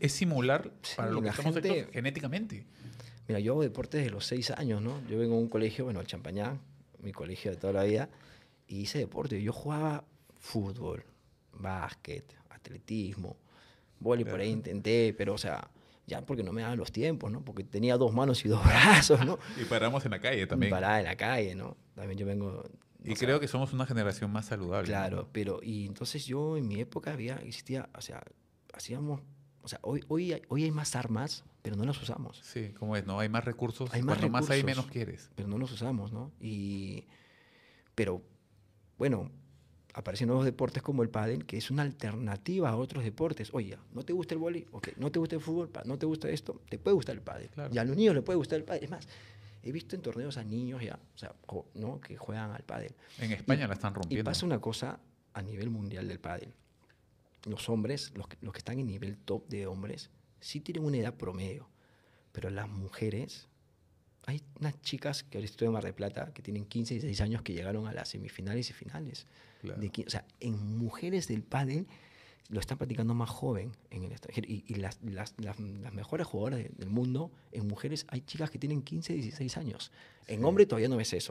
es simular para lo que estamos gente, genéticamente. Mira, yo hago deporte desde los seis años, ¿no? Yo vengo a un colegio, bueno, el Champañá, mi colegio de toda la vida, y hice deporte. Yo jugaba fútbol, básquet, atletismo, vóley y por ahí intenté, pero o sea, ya porque no me daban los tiempos, ¿no? Porque tenía dos manos y dos brazos, ¿no? y paramos en la calle también. Paraba en la calle, ¿no? También yo vengo... y creo que somos una generación más saludable. Claro, pero y entonces yo en mi época había, existía, o sea, hacíamos o sea, hoy, hoy, hoy hay más armas, pero no las usamos. Sí, como es, ¿no? Hay más recursos. Hay más cuando más hay, menos quieres. Pero no los usamos, ¿no? Y, pero, bueno, aparecen nuevos deportes como el pádel, que es una alternativa a otros deportes. Oye, ¿no te gusta el vóley? ¿no te gusta el fútbol? ¿No te gusta esto? Te puede gustar el pádel. Y a los niños les puede gustar el pádel. Es más, he visto en torneos a niños ya, o sea, ¿no? que juegan al pádel. En España la están rompiendo. Y pasa una cosa a nivel mundial del pádel los hombres, los, que están en nivel top de hombres, sí tienen una edad promedio, pero las mujeres, hay unas chicas que ahorita estoy en Mar de Plata que tienen 15 y 16 años que llegaron a las semifinales y finales. De, o sea, en mujeres del pádel lo están practicando más joven en el extranjero. Y, las, mejores jugadoras del mundo, en mujeres hay chicas que tienen 15, 16 años. En hombre todavía no ves eso.